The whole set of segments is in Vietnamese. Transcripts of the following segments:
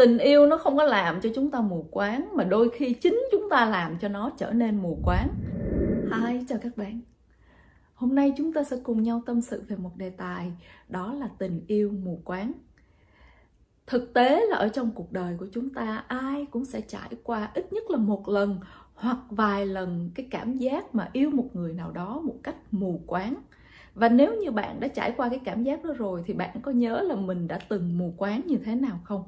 tình yêu nó không có làm cho chúng ta mù quáng mà đôi khi chính chúng ta làm cho nó trở nên mù quáng Hai chào các bạn hôm nay chúng ta sẽ cùng nhau tâm sự về một đề tài đó là tình yêu mù quáng thực tế là ở trong cuộc đời của chúng ta ai cũng sẽ trải qua ít nhất là một lần hoặc vài lần cái cảm giác mà yêu một người nào đó một cách mù quáng và nếu như bạn đã trải qua cái cảm giác đó rồi thì bạn có nhớ là mình đã từng mù quáng như thế nào không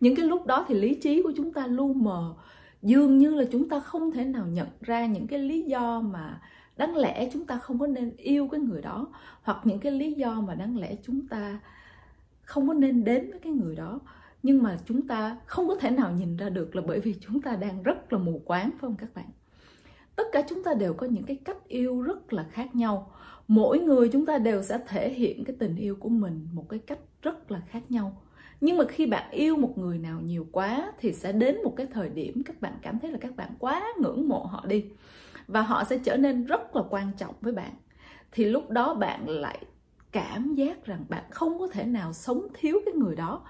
những cái lúc đó thì lý trí của chúng ta lu mờ dường như là chúng ta không thể nào nhận ra những cái lý do mà đáng lẽ chúng ta không có nên yêu cái người đó hoặc những cái lý do mà đáng lẽ chúng ta không có nên đến với cái người đó nhưng mà chúng ta không có thể nào nhìn ra được là bởi vì chúng ta đang rất là mù quáng phải không các bạn tất cả chúng ta đều có những cái cách yêu rất là khác nhau mỗi người chúng ta đều sẽ thể hiện cái tình yêu của mình một cái cách rất là khác nhau nhưng mà khi bạn yêu một người nào nhiều quá thì sẽ đến một cái thời điểm các bạn cảm thấy là các bạn quá ngưỡng mộ họ đi và họ sẽ trở nên rất là quan trọng với bạn thì lúc đó bạn lại cảm giác rằng bạn không có thể nào sống thiếu cái người đó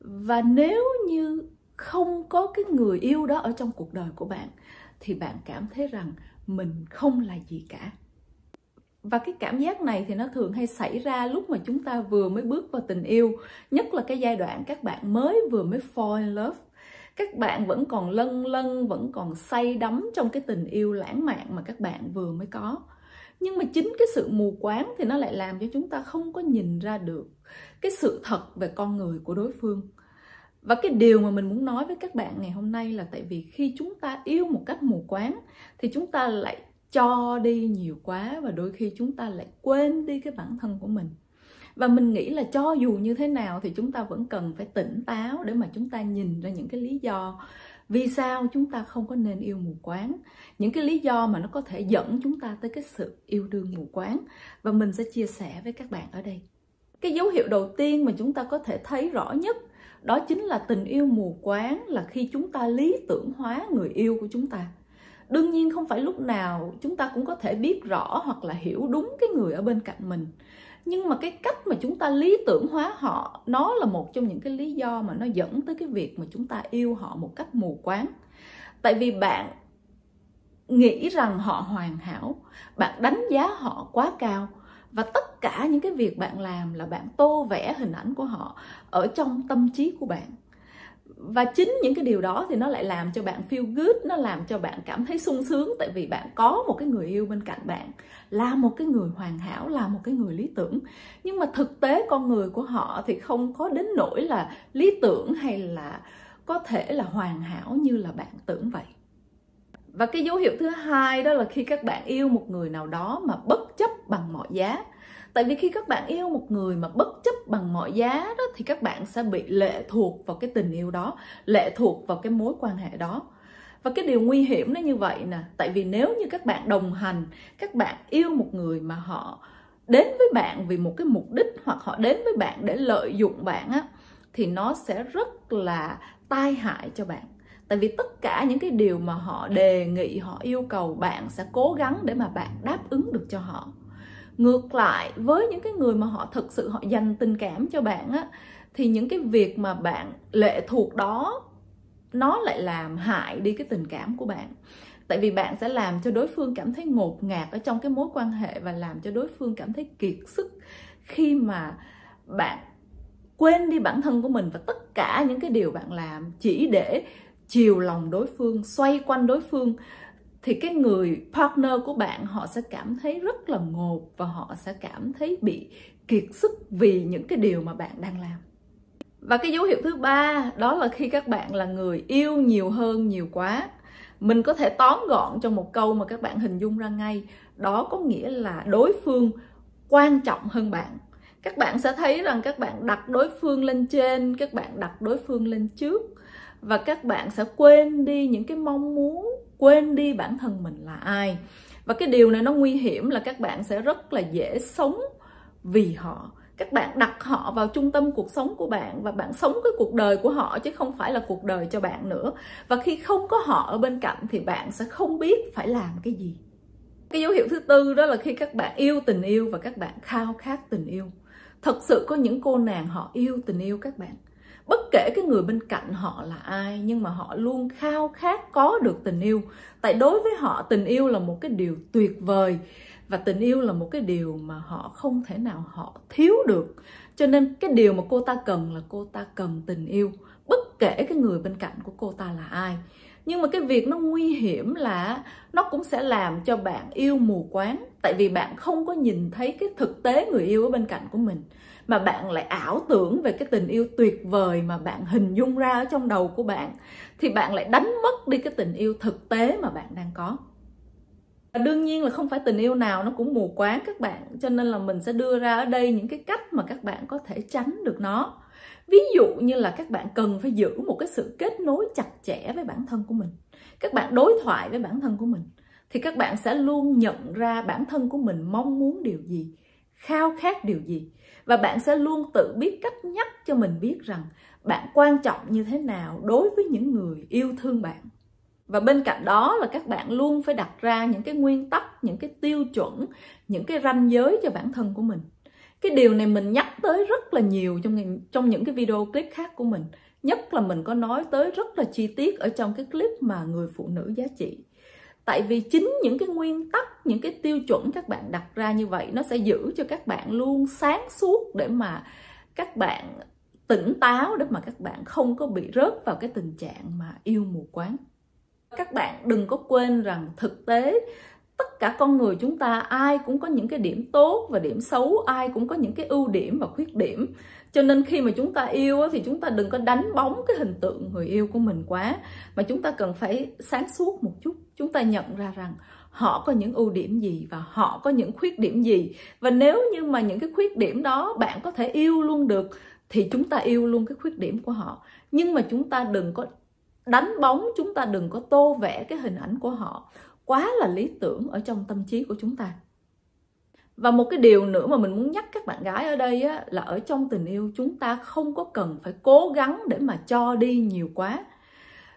và nếu như không có cái người yêu đó ở trong cuộc đời của bạn thì bạn cảm thấy rằng mình không là gì cả và cái cảm giác này thì nó thường hay xảy ra lúc mà chúng ta vừa mới bước vào tình yêu nhất là cái giai đoạn các bạn mới vừa mới fall in love các bạn vẫn còn lân lân vẫn còn say đắm trong cái tình yêu lãng mạn mà các bạn vừa mới có nhưng mà chính cái sự mù quáng thì nó lại làm cho chúng ta không có nhìn ra được cái sự thật về con người của đối phương và cái điều mà mình muốn nói với các bạn ngày hôm nay là tại vì khi chúng ta yêu một cách mù quáng thì chúng ta lại cho đi nhiều quá và đôi khi chúng ta lại quên đi cái bản thân của mình và mình nghĩ là cho dù như thế nào thì chúng ta vẫn cần phải tỉnh táo để mà chúng ta nhìn ra những cái lý do vì sao chúng ta không có nên yêu mù quáng những cái lý do mà nó có thể dẫn chúng ta tới cái sự yêu đương mù quáng và mình sẽ chia sẻ với các bạn ở đây cái dấu hiệu đầu tiên mà chúng ta có thể thấy rõ nhất đó chính là tình yêu mù quáng là khi chúng ta lý tưởng hóa người yêu của chúng ta đương nhiên không phải lúc nào chúng ta cũng có thể biết rõ hoặc là hiểu đúng cái người ở bên cạnh mình nhưng mà cái cách mà chúng ta lý tưởng hóa họ nó là một trong những cái lý do mà nó dẫn tới cái việc mà chúng ta yêu họ một cách mù quáng tại vì bạn nghĩ rằng họ hoàn hảo bạn đánh giá họ quá cao và tất cả những cái việc bạn làm là bạn tô vẽ hình ảnh của họ ở trong tâm trí của bạn và chính những cái điều đó thì nó lại làm cho bạn feel good nó làm cho bạn cảm thấy sung sướng tại vì bạn có một cái người yêu bên cạnh bạn là một cái người hoàn hảo là một cái người lý tưởng nhưng mà thực tế con người của họ thì không có đến nỗi là lý tưởng hay là có thể là hoàn hảo như là bạn tưởng vậy và cái dấu hiệu thứ hai đó là khi các bạn yêu một người nào đó mà bất chấp bằng mọi giá tại vì khi các bạn yêu một người mà bất chấp bằng mọi giá đó thì các bạn sẽ bị lệ thuộc vào cái tình yêu đó lệ thuộc vào cái mối quan hệ đó và cái điều nguy hiểm nó như vậy nè tại vì nếu như các bạn đồng hành các bạn yêu một người mà họ đến với bạn vì một cái mục đích hoặc họ đến với bạn để lợi dụng bạn á thì nó sẽ rất là tai hại cho bạn tại vì tất cả những cái điều mà họ đề nghị họ yêu cầu bạn sẽ cố gắng để mà bạn đáp ứng được cho họ ngược lại với những cái người mà họ thực sự họ dành tình cảm cho bạn á thì những cái việc mà bạn lệ thuộc đó nó lại làm hại đi cái tình cảm của bạn tại vì bạn sẽ làm cho đối phương cảm thấy ngột ngạt ở trong cái mối quan hệ và làm cho đối phương cảm thấy kiệt sức khi mà bạn quên đi bản thân của mình và tất cả những cái điều bạn làm chỉ để chiều lòng đối phương xoay quanh đối phương thì cái người partner của bạn họ sẽ cảm thấy rất là ngột và họ sẽ cảm thấy bị kiệt sức vì những cái điều mà bạn đang làm và cái dấu hiệu thứ ba đó là khi các bạn là người yêu nhiều hơn nhiều quá mình có thể tóm gọn trong một câu mà các bạn hình dung ra ngay đó có nghĩa là đối phương quan trọng hơn bạn các bạn sẽ thấy rằng các bạn đặt đối phương lên trên các bạn đặt đối phương lên trước và các bạn sẽ quên đi những cái mong muốn quên đi bản thân mình là ai và cái điều này nó nguy hiểm là các bạn sẽ rất là dễ sống vì họ các bạn đặt họ vào trung tâm cuộc sống của bạn và bạn sống cái cuộc đời của họ chứ không phải là cuộc đời cho bạn nữa và khi không có họ ở bên cạnh thì bạn sẽ không biết phải làm cái gì cái dấu hiệu thứ tư đó là khi các bạn yêu tình yêu và các bạn khao khát tình yêu thật sự có những cô nàng họ yêu tình yêu các bạn bất kể cái người bên cạnh họ là ai nhưng mà họ luôn khao khát có được tình yêu tại đối với họ tình yêu là một cái điều tuyệt vời và tình yêu là một cái điều mà họ không thể nào họ thiếu được cho nên cái điều mà cô ta cần là cô ta cần tình yêu bất kể cái người bên cạnh của cô ta là ai nhưng mà cái việc nó nguy hiểm là nó cũng sẽ làm cho bạn yêu mù quáng tại vì bạn không có nhìn thấy cái thực tế người yêu ở bên cạnh của mình mà bạn lại ảo tưởng về cái tình yêu tuyệt vời mà bạn hình dung ra ở trong đầu của bạn thì bạn lại đánh mất đi cái tình yêu thực tế mà bạn đang có đương nhiên là không phải tình yêu nào nó cũng mù quáng các bạn cho nên là mình sẽ đưa ra ở đây những cái cách mà các bạn có thể tránh được nó ví dụ như là các bạn cần phải giữ một cái sự kết nối chặt chẽ với bản thân của mình các bạn đối thoại với bản thân của mình thì các bạn sẽ luôn nhận ra bản thân của mình mong muốn điều gì khao khát điều gì và bạn sẽ luôn tự biết cách nhắc cho mình biết rằng bạn quan trọng như thế nào đối với những người yêu thương bạn và bên cạnh đó là các bạn luôn phải đặt ra những cái nguyên tắc những cái tiêu chuẩn những cái ranh giới cho bản thân của mình cái điều này mình nhắc tới rất là nhiều trong trong những cái video clip khác của mình nhất là mình có nói tới rất là chi tiết ở trong cái clip mà người phụ nữ giá trị tại vì chính những cái nguyên tắc những cái tiêu chuẩn các bạn đặt ra như vậy nó sẽ giữ cho các bạn luôn sáng suốt để mà các bạn tỉnh táo để mà các bạn không có bị rớt vào cái tình trạng mà yêu mù quáng các bạn đừng có quên rằng thực tế tất cả con người chúng ta ai cũng có những cái điểm tốt và điểm xấu ai cũng có những cái ưu điểm và khuyết điểm cho nên khi mà chúng ta yêu thì chúng ta đừng có đánh bóng cái hình tượng người yêu của mình quá mà chúng ta cần phải sáng suốt một chút chúng ta nhận ra rằng họ có những ưu điểm gì và họ có những khuyết điểm gì và nếu như mà những cái khuyết điểm đó bạn có thể yêu luôn được thì chúng ta yêu luôn cái khuyết điểm của họ nhưng mà chúng ta đừng có đánh bóng chúng ta đừng có tô vẽ cái hình ảnh của họ quá là lý tưởng ở trong tâm trí của chúng ta và một cái điều nữa mà mình muốn nhắc các bạn gái ở đây á, là ở trong tình yêu chúng ta không có cần phải cố gắng để mà cho đi nhiều quá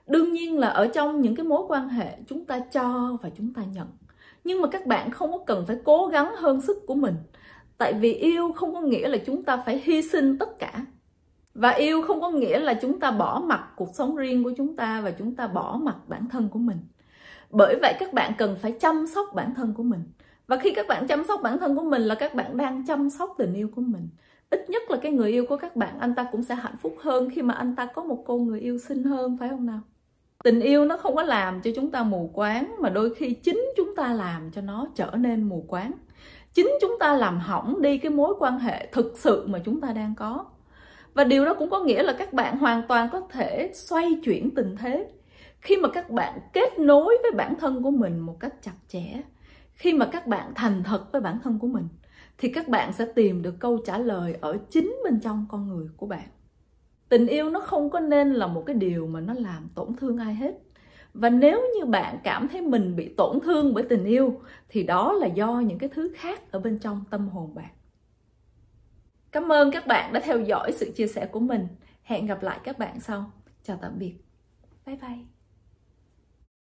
đương nhiên là ở trong những cái mối quan hệ chúng ta cho và chúng ta nhận nhưng mà các bạn không có cần phải cố gắng hơn sức của mình tại vì yêu không có nghĩa là chúng ta phải hy sinh tất cả và yêu không có nghĩa là chúng ta bỏ mặc cuộc sống riêng của chúng ta và chúng ta bỏ mặc bản thân của mình bởi vậy các bạn cần phải chăm sóc bản thân của mình và khi các bạn chăm sóc bản thân của mình là các bạn đang chăm sóc tình yêu của mình ít nhất là cái người yêu của các bạn anh ta cũng sẽ hạnh phúc hơn khi mà anh ta có một cô người yêu xinh hơn phải không nào tình yêu nó không có làm cho chúng ta mù quáng mà đôi khi chính chúng ta làm cho nó trở nên mù quáng chính chúng ta làm hỏng đi cái mối quan hệ thực sự mà chúng ta đang có và điều đó cũng có nghĩa là các bạn hoàn toàn có thể xoay chuyển tình thế khi mà các bạn kết nối với bản thân của mình một cách chặt chẽ khi mà các bạn thành thật với bản thân của mình thì các bạn sẽ tìm được câu trả lời ở chính bên trong con người của bạn tình yêu nó không có nên là một cái điều mà nó làm tổn thương ai hết và nếu như bạn cảm thấy mình bị tổn thương bởi tình yêu thì đó là do những cái thứ khác ở bên trong tâm hồn bạn cảm ơn các bạn đã theo dõi sự chia sẻ của mình hẹn gặp lại các bạn sau chào tạm biệt bye bye